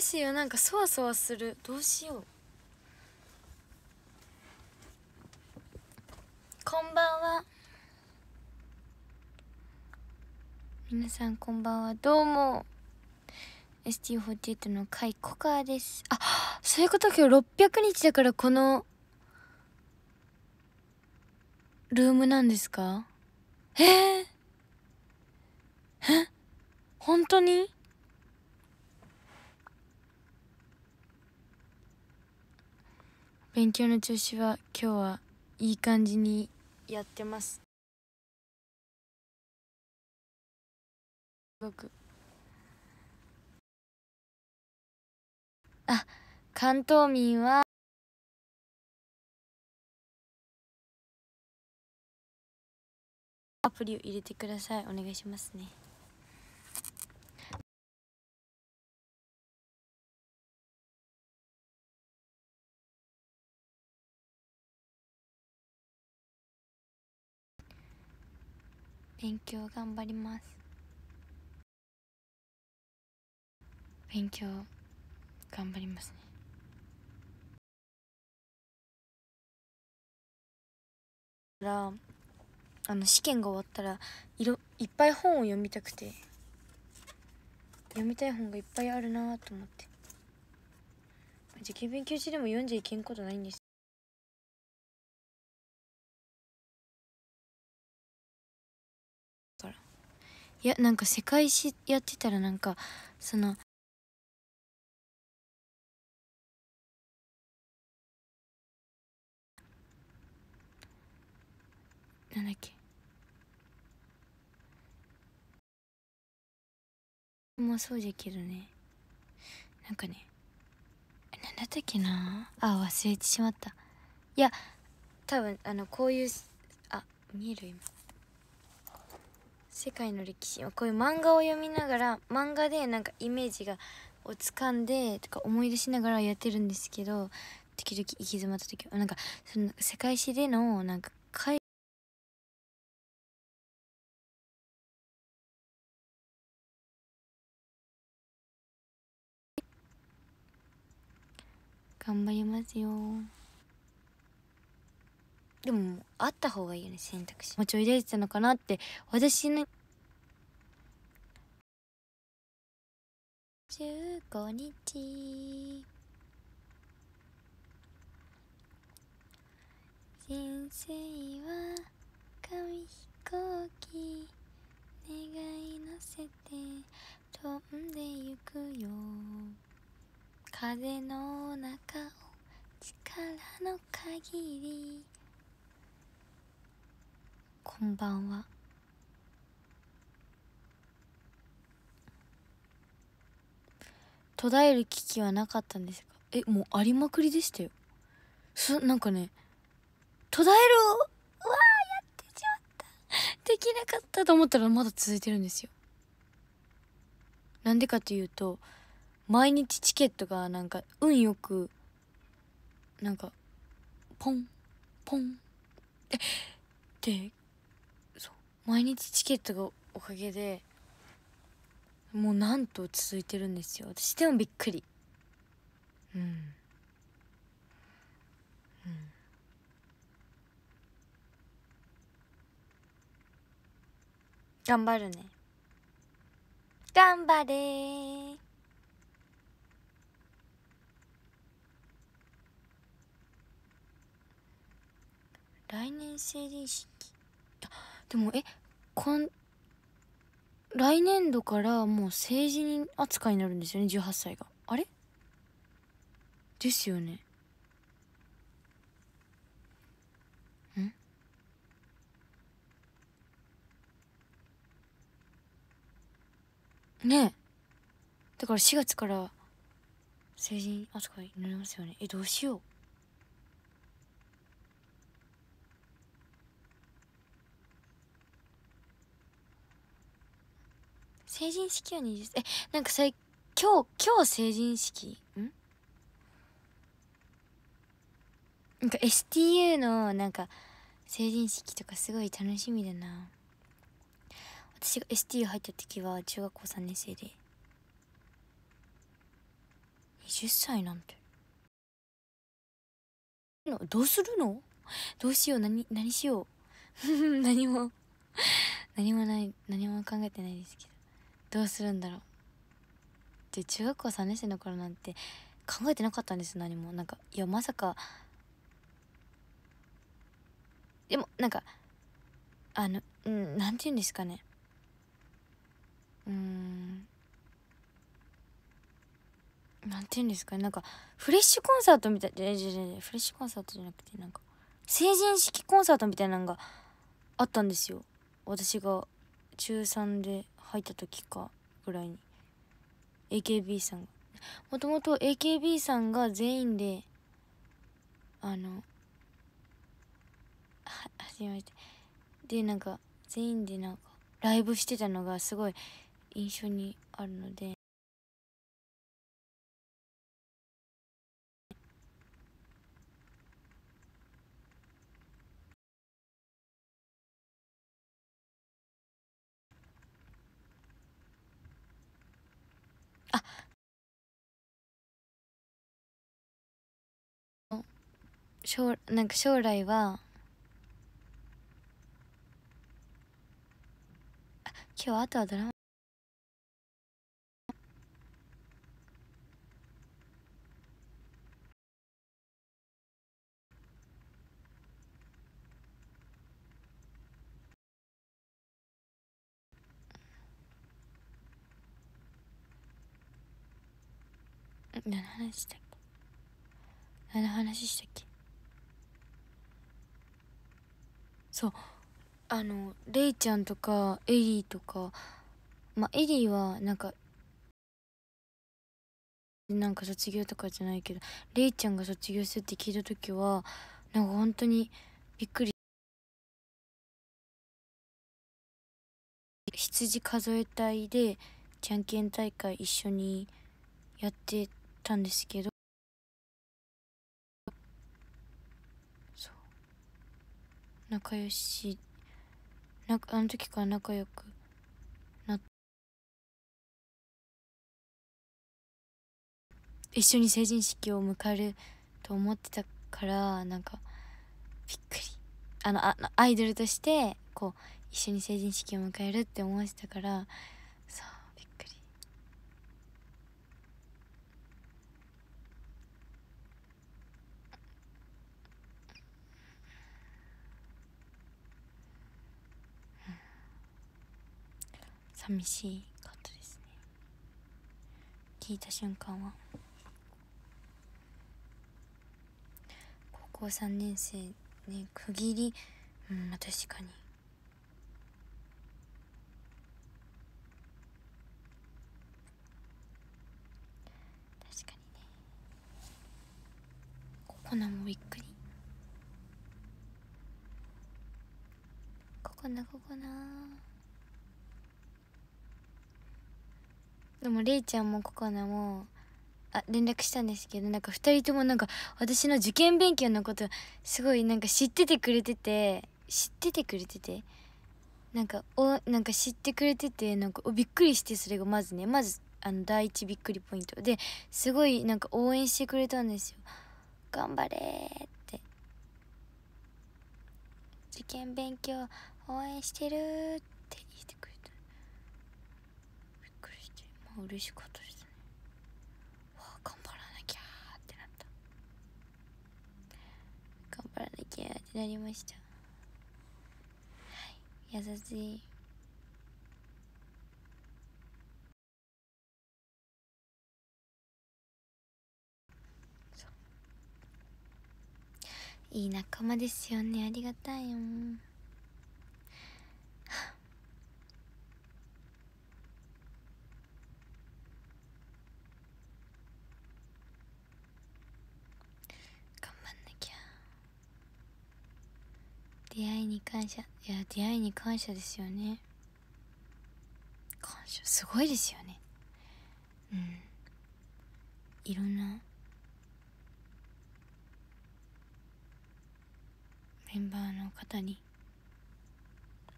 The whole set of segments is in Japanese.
ですよなんかそわそわするどうしようこんばんは皆さんこんばんはどうも ST48 の甲斐コカですあそういうこと今日600日だからこのルームなんですかえー、え本当に勉強の調子は今日はいい感じにやってますすごくあ関東民はアプリを入れてくださいお願いしますね勉強頑張ります勉強頑張りますねあの試験が終わったらいろいっぱい本を読みたくて読みたい本がいっぱいあるなと思って受験勉強中でも読んじゃいけんことないんですいやなんか世界史やってたらなんかそのなんだっけもそうじゃけどねなんかねなんだったっけなあ忘れてしまったいや多分あのこういうあ見える今世界の歴史はこういう漫画を読みながら漫画でなんかイメージがをつかんでとか思い出しながらやってるんですけど時々行き詰まった時はなんかその世界史でのなんか海頑張りますよ。でもあった方がいいよね選択肢もうちょい出てたのかなって私の15日人生は紙飛行機願い乗せて飛んでゆくよ風の中を力の限りこんばんは途絶える危機はなかったんですかえもうありまくりでしたよすなんかね途絶えるわあやってしまったできなかったと思ったらまだ続いてるんですよなんでかというと毎日チケットがなんか運よくなんかポンポンえって毎日チケットがおかげでもうなんと続いてるんですよ私でもびっくりうんうん頑張るね頑張れ来年成人式でもえこん来年度からもう成人扱いになるんですよね18歳があれですよねんねえだから4月から成人扱いになりますよねえどうしよう成人式は20えなんかさ今日今日成人式んなんか STU のなんか成人式とかすごい楽しみだな私が STU 入った時は中学校3年生で20歳なんてどうするのどうしよう何何しよう 何も 何もない何も考えてないですけどどうするんだろうで中学校3年生の頃なんて考えてなかったんです何もなんかいやまさかでもなんかあのうんなんて言うんですかねうんなんて言うんですかねなんかフレッシュコンサートみたいでえ、じゃじゃフレッシュコンサートじゃなくてなんか成人式コンサートみたいなのがあったんですよ私が中3で入った時かぐらいに AKB さんがもともと AKB さんが全員であのはじめましてでなんか全員でなんかライブしてたのがすごい印象にあるので将なんか将来は今日あとはドラマ何の話したっけ何の話したっけそうあのレイちゃんとかエリーとかまあエリーはなんかなんか卒業とかじゃないけどレイちゃんが卒業するって聞いた時はなんか本当にびっくり羊数え隊でじゃんけん大会一緒にやってたんですけど仲良しなあの時から仲良くなっ一緒に成人式を迎えると思ってたからなんかびっくりあのあアイドルとしてこう一緒に成人式を迎えるって思ってたから寂しかったですね聞いた瞬間は高校3年生ね区切りうん確かに確かにねココナもびっくりココナココナでもれいちゃんもここなもあ連絡したんですけどなんか2人ともなんか私の受験勉強のことすごいなんか知っててくれてて知っててくれててなんかおなんか知ってくれててなんかおびっくりしてそれがまずねまずあの第一びっくりポイントですごいなんか応援してくれたんですよ頑張れって受験勉強応援してるっても嬉しかったですねわあ頑張らなきゃってなった頑張らなきゃってなりましたはい優しいいい仲間ですよねありがたいよ出会いに感謝いや出会いに感謝ですよね感謝すごいですよねうんいろんなメンバーの方に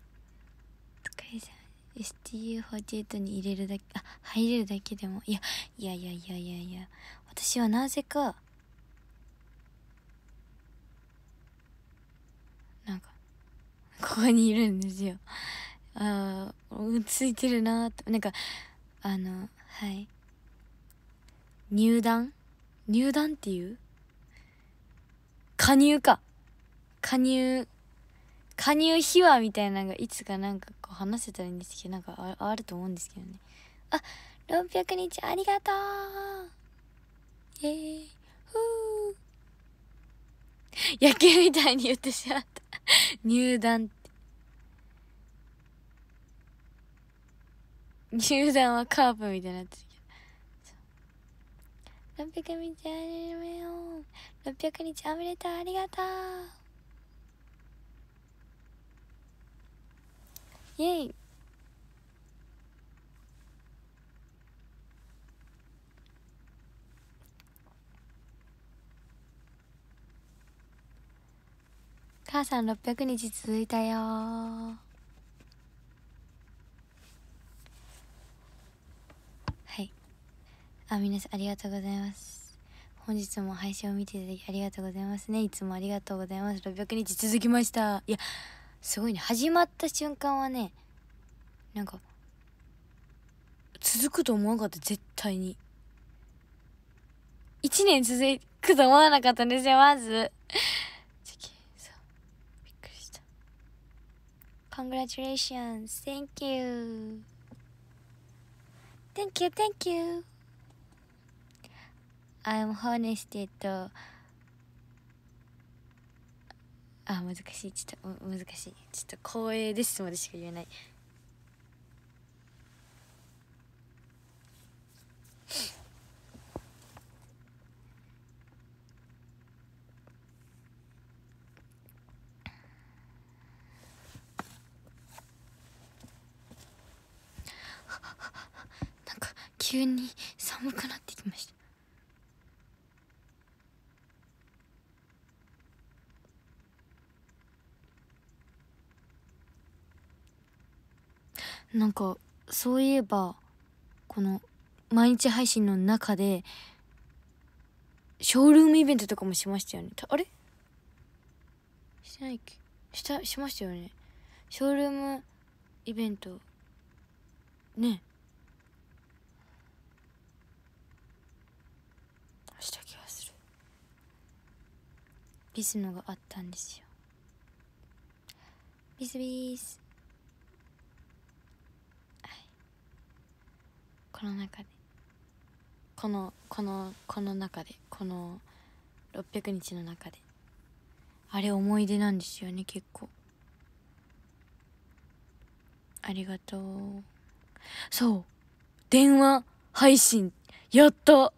「STU48 に入れるだけあ入れるだけでもいやいやいやいやいやいや私はなぜかここにいるんですよ。ああ、ついてるなーと。なんか、あの、はい。入団入団っていう加入か。加入、加入秘話みたいなのがいつかなんかこう話せたらいいんですけど、なんかああると思うんですけどね。あ、600日ありがとうイェーイふぅ 野球みたいに言ってしまった。入団って。入団はカープみたいなやつ。るけ600日ありめよう。600日あめれたありがとう。イェイ。母さん600日続いたよあ、皆さんありがとうございます。本日も配信を見ていただきありがとうございますね。いつもありがとうございます。600日続きました。いや、すごいね。始まった瞬間はね、なんか、続くと思わなかった、絶対に。1年続くと思わなかったんですよ、まず。Congratulations. Thank you. Thank you, thank you. I'm h o n e s t e あ難しいちょっと難しいちょっと光栄ですまでしか言えない 急に寒くなってきまなんかそういえばこの毎日配信の中でショールームイベントとかもしましたよねあれしてないっけしたしましたよねショールームイベントねした気がするビスのがあったんですよビスビースこの中でこのこのこの中でこの600日の中であれ思い出なんですよね結構ありがとうそう電話配信やった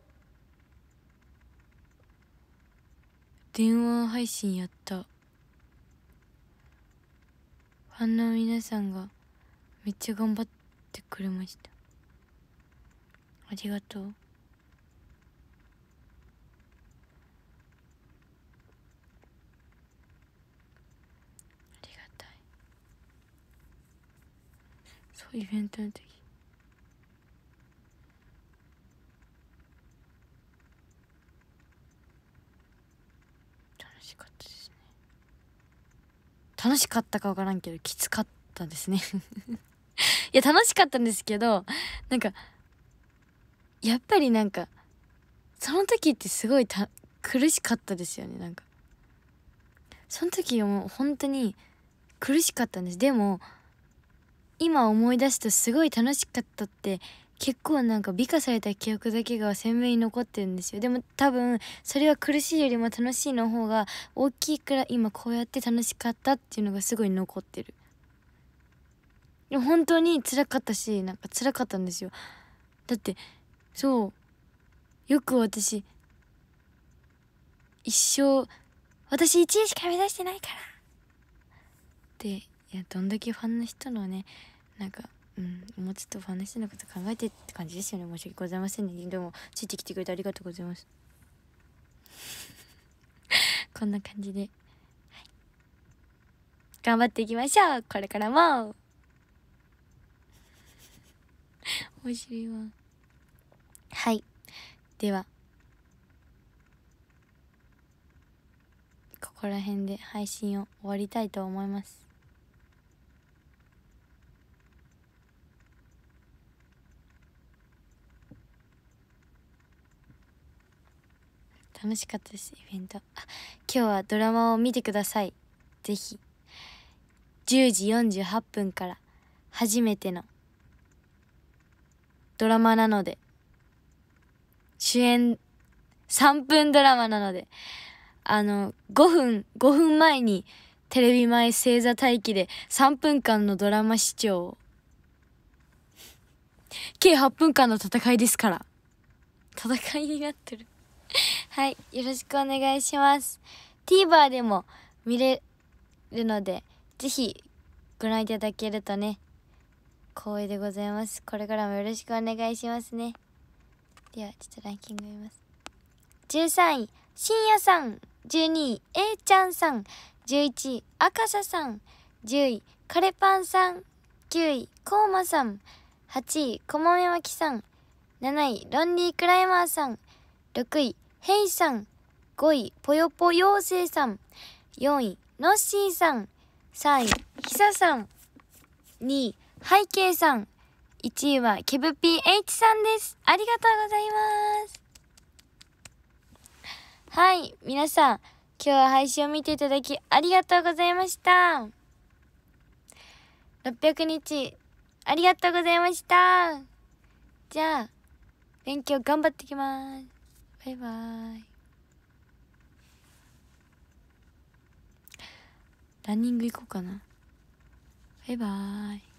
電話配信やったファンの皆さんがめっちゃ頑張ってくれましたありがとうありがたいそうイベントの時楽しかったですね楽しかったか分からんけどきつかったですね いや楽しかったんですけどなんかやっぱりなんかその時ってすごいた苦しかったですよねなんかその時はもう本当に苦しかったんですでも今思い出すとすごい楽しかったって結構なんか美化された記憶だけが鮮明に残ってるんですよでも多分それは苦しいよりも楽しいの方が大きいから今こうやって楽しかったっていうのがすごい残ってる本当に辛かったしなんか辛かったんですよだってそうよく私一生私1位しか目指してないからっていやどんだけファンの人のねなんか、うん、もうちょっとファンの人のこと考えてって感じですよね申し訳ございませんねでもついてきてくれてありがとうございますこんな感じで、はい、頑張っていきましょうこれからも面白いわ。はいではここら辺で配信を終わりたいと思います楽しかったですイベントあ今日はドラマを見てくださいぜひ10時48分から初めてのドラマなので主演3分ドラマなので、あの、5分、5分前にテレビ前星座待機で3分間のドラマ視聴計8分間の戦いですから。戦いになってる はい、よろしくお願いします。TVer でも見れるので、ぜひご覧いただけるとね、光栄でございます。これからもよろしくお願いしますね。ではちょっとランキング見ます13位深夜さん12位 A ちゃんさん11位赤ささん10位カレパンさん9位コーマさん8位こもめまきさん7位ロンリー・クライマーさん6位ヘイさん5位ぽよぽようせいさん4位のっしーさん3位ひささん2位背景さん1位はケブ PH さんです。ありがとうございます。はい、皆さん、今日は配信を見ていただきありがとうございました。600日、ありがとうございました。じゃあ、勉強頑張ってきます。バイバーイ。ランニング行こうかな。バイバーイ。